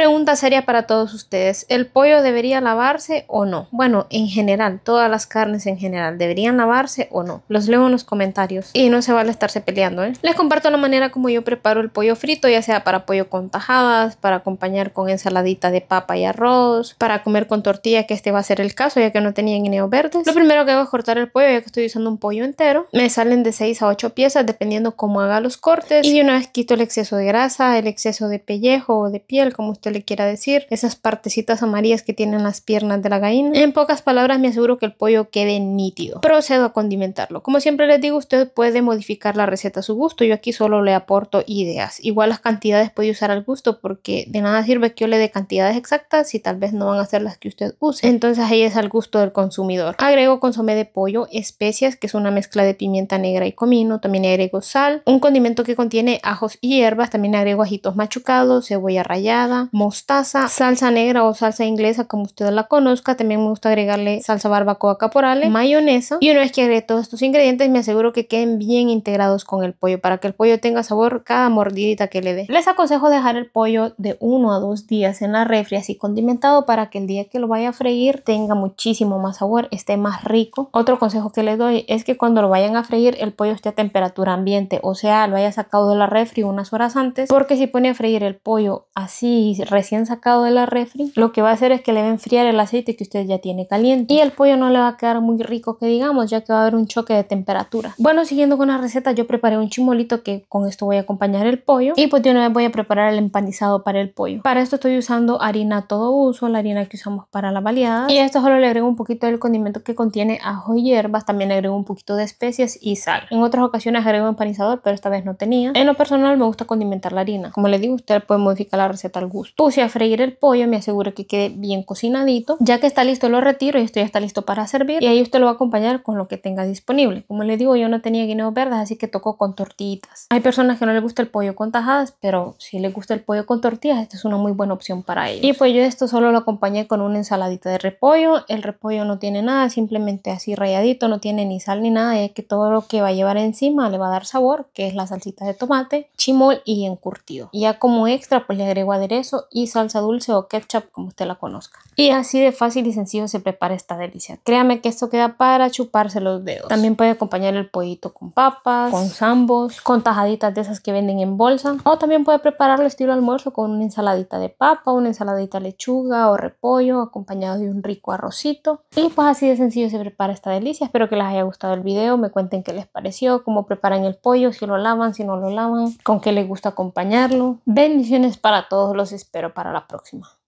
pregunta seria para todos ustedes. ¿El pollo debería lavarse o no? Bueno, en general, todas las carnes en general, ¿deberían lavarse o no? Los leo en los comentarios y no se vale estarse peleando, ¿eh? Les comparto la manera como yo preparo el pollo frito, ya sea para pollo con tajadas, para acompañar con ensaladita de papa y arroz, para comer con tortilla, que este va a ser el caso, ya que no tenía guineos verdes. Lo primero que hago es cortar el pollo, ya que estoy usando un pollo entero. Me salen de 6 a 8 piezas, dependiendo cómo haga los cortes. Y una vez quito el exceso de grasa, el exceso de pellejo o de piel, como usted le quiera decir, esas partecitas amarillas que tienen las piernas de la gallina. En pocas palabras me aseguro que el pollo quede nítido. Procedo a condimentarlo. Como siempre les digo, usted puede modificar la receta a su gusto, yo aquí solo le aporto ideas. Igual las cantidades puede usar al gusto porque de nada sirve que yo le dé cantidades exactas si tal vez no van a ser las que usted use. Entonces ahí es al gusto del consumidor. Agrego consomé de pollo, especias, que es una mezcla de pimienta negra y comino, también agrego sal, un condimento que contiene ajos y hierbas, también agrego ajitos machucados, cebolla rallada, mostaza, salsa negra o salsa inglesa como usted la conozca. También me gusta agregarle salsa barbacoa caporale, mayonesa. Y una vez que agregue todos estos ingredientes me aseguro que queden bien integrados con el pollo para que el pollo tenga sabor cada mordidita que le dé. Les aconsejo dejar el pollo de uno a dos días en la refri así condimentado para que el día que lo vaya a freír tenga muchísimo más sabor, esté más rico. Otro consejo que les doy es que cuando lo vayan a freír el pollo esté a temperatura ambiente, o sea lo haya sacado de la refri unas horas antes porque si pone a freír el pollo así recién sacado de la refri, lo que va a hacer es que le va a enfriar el aceite que usted ya tiene caliente. Y el pollo no le va a quedar muy rico que digamos, ya que va a haber un choque de temperatura. Bueno, siguiendo con la receta, yo preparé un chimolito que con esto voy a acompañar el pollo. Y pues de una vez voy a preparar el empanizado para el pollo. Para esto estoy usando harina a todo uso, la harina que usamos para la baleada. Y a esto solo le agrego un poquito del condimento que contiene ajo y hierbas. También agrego un poquito de especias y sal. En otras ocasiones agrego empanizador, pero esta vez no tenía. En lo personal me gusta condimentar la harina. Como le digo, usted puede modificar la receta al gusto puse a freír el pollo, me aseguro que quede bien cocinadito. Ya que está listo lo retiro y esto ya está listo para servir y ahí usted lo va a acompañar con lo que tenga disponible. Como le digo, yo no tenía guineos verdes, así que tocó con tortillitas. Hay personas que no les gusta el pollo con tajadas, pero si les gusta el pollo con tortillas, esta es una muy buena opción para ellos. Y pues yo esto solo lo acompañé con una ensaladita de repollo. El repollo no tiene nada, simplemente así rayadito, no tiene ni sal ni nada, es que todo lo que va a llevar encima le va a dar sabor, que es la salsita de tomate, chimol y encurtido. Y ya como extra, pues le agrego aderezo y salsa dulce o ketchup como usted la conozca. Y así de fácil y sencillo se prepara esta delicia. Créame que esto queda para chuparse los dedos. También puede acompañar el pollito con papas, con zambos, con tajaditas de esas que venden en bolsa. O también puede prepararlo estilo almuerzo con una ensaladita de papa, una ensaladita de lechuga o repollo acompañado de un rico arrocito. Y pues así de sencillo se prepara esta delicia. Espero que les haya gustado el video. Me cuenten qué les pareció, cómo preparan el pollo, si lo lavan, si no lo lavan, con qué les gusta acompañarlo. Bendiciones para todos los espero para la próxima.